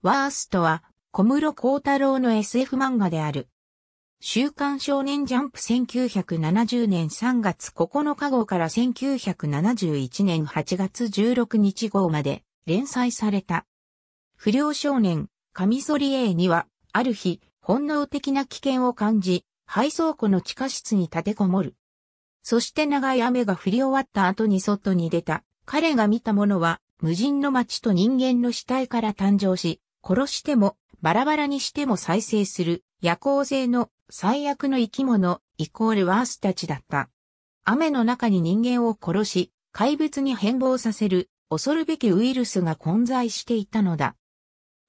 ワーストは小室光太郎の SF 漫画である。週刊少年ジャンプ1970年3月9日号から1971年8月16日号まで連載された。不良少年、カミソリ A には、ある日、本能的な危険を感じ、配送庫の地下室に立てこもる。そして長い雨が降り終わった後に外に出た。彼が見たものは、無人の街と人間の死体から誕生し、殺しても、バラバラにしても再生する、夜行性の最悪の生き物、イコールワースたちだった。雨の中に人間を殺し、怪物に変貌させる、恐るべきウイルスが混在していたのだ。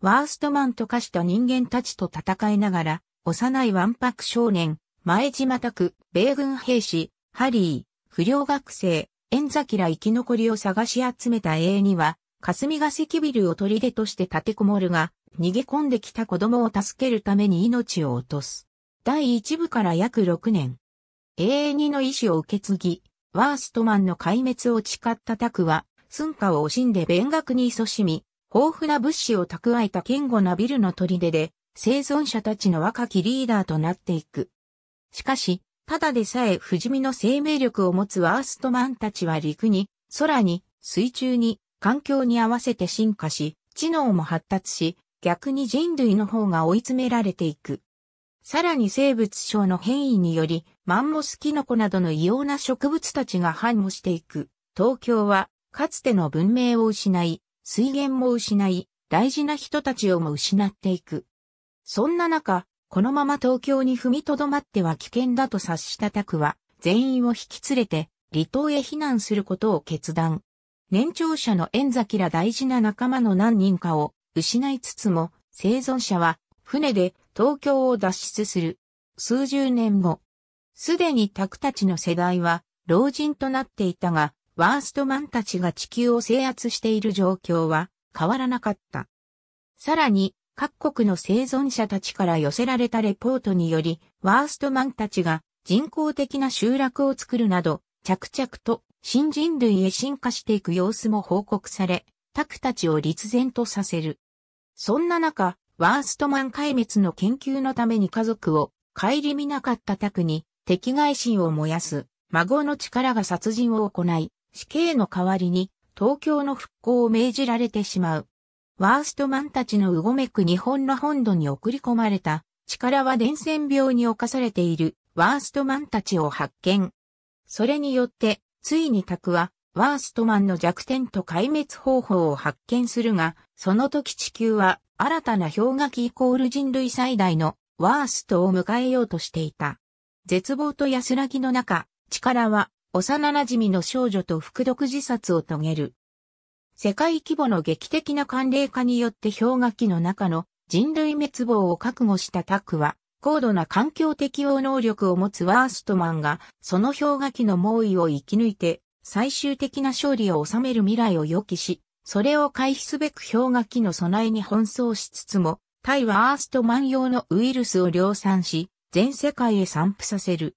ワーストマンと化した人間たちと戦いながら、幼いワンパク少年、前島拓、米軍兵士、ハリー、不良学生、エンザキら生き残りを探し集めた A には、霞が関ビルを砦として立てこもるが、逃げ込んできた子供を助けるために命を落とす。第一部から約6年。永遠にの意志を受け継ぎ、ワーストマンの壊滅を誓ったタクは、寸下を惜しんで勉学に勤しみ、豊富な物資を蓄えた堅固なビルの砦で、生存者たちの若きリーダーとなっていく。しかし、ただでさえ不死身の生命力を持つワーストマンたちは陸に、空に、水中に、環境に合わせて進化し、知能も発達し、逆に人類の方が追い詰められていく。さらに生物症の変異により、マンモスキノコなどの異様な植物たちが繁茂していく。東京は、かつての文明を失い、水源も失い、大事な人たちをも失っていく。そんな中、このまま東京に踏みとどまっては危険だと察したタクは、全員を引き連れて、離島へ避難することを決断。年長者の縁崎ら大事な仲間の何人かを失いつつも、生存者は船で東京を脱出する。数十年後、すでに宅たちの世代は老人となっていたが、ワーストマンたちが地球を制圧している状況は変わらなかった。さらに、各国の生存者たちから寄せられたレポートにより、ワーストマンたちが人工的な集落を作るなど、着々と新人類へ進化していく様子も報告され、タクたちを立然とさせる。そんな中、ワーストマン壊滅の研究のために家族を顧みなかったタクに敵外心を燃やす孫の力が殺人を行い、死刑の代わりに東京の復興を命じられてしまう。ワーストマンたちのうごめく日本の本土に送り込まれた、力は伝染病に侵されているワーストマンたちを発見。それによってついにタクは、ワーストマンの弱点と壊滅方法を発見するが、その時地球は新たな氷河期イコール人類最大のワーストを迎えようとしていた。絶望と安らぎの中、力は幼馴染の少女と服毒自殺を遂げる。世界規模の劇的な寒冷化によって氷河期の中の人類滅亡を覚悟したタクは、高度な環境適応能力を持つワーストマンが、その氷河期の猛威を生き抜いて、最終的な勝利を収める未来を予期し、それを回避すべく氷河期の備えに奔走しつつも、対ワーストマン用のウイルスを量産し、全世界へ散布させる。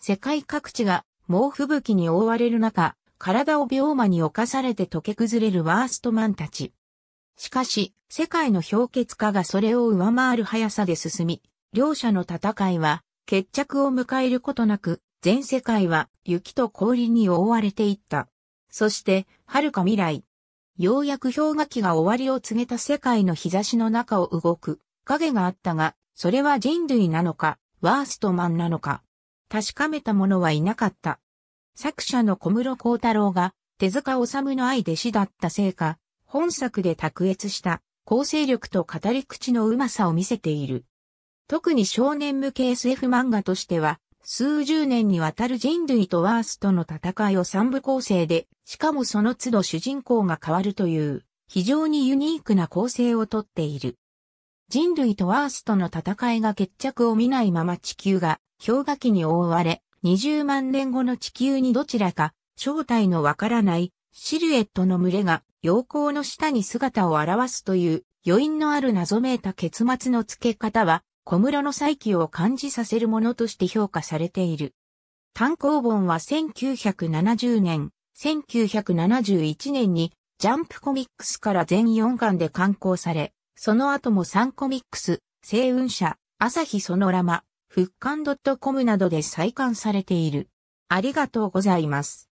世界各地が猛吹雪に覆われる中、体を病魔に侵されて溶け崩れるワーストマンたち。しかし、世界の氷結化がそれを上回る速さで進み、両者の戦いは決着を迎えることなく、全世界は雪と氷に覆われていった。そして、遥か未来。ようやく氷河期が終わりを告げた世界の日差しの中を動く影があったが、それは人類なのか、ワーストマンなのか。確かめた者はいなかった。作者の小室光太郎が手塚治虫の愛弟子だったせいか、本作で卓越した構成力と語り口のうまさを見せている。特に少年向け SF 漫画としては、数十年にわたる人類とワースとの戦いを三部構成で、しかもその都度主人公が変わるという、非常にユニークな構成をとっている。人類とワースとの戦いが決着を見ないまま地球が氷河期に覆われ、20万年後の地球にどちらか正体のわからないシルエットの群れが陽光の下に姿を現すという余韻のある謎めいた結末の付け方は小室の再起を感じさせるものとして評価されている。単行本は1970年、1971年にジャンプコミックスから全4巻で刊行され、その後も3コミックス、星雲社、朝日ソノラマ、復刊 .com などで再刊されている。ありがとうございます。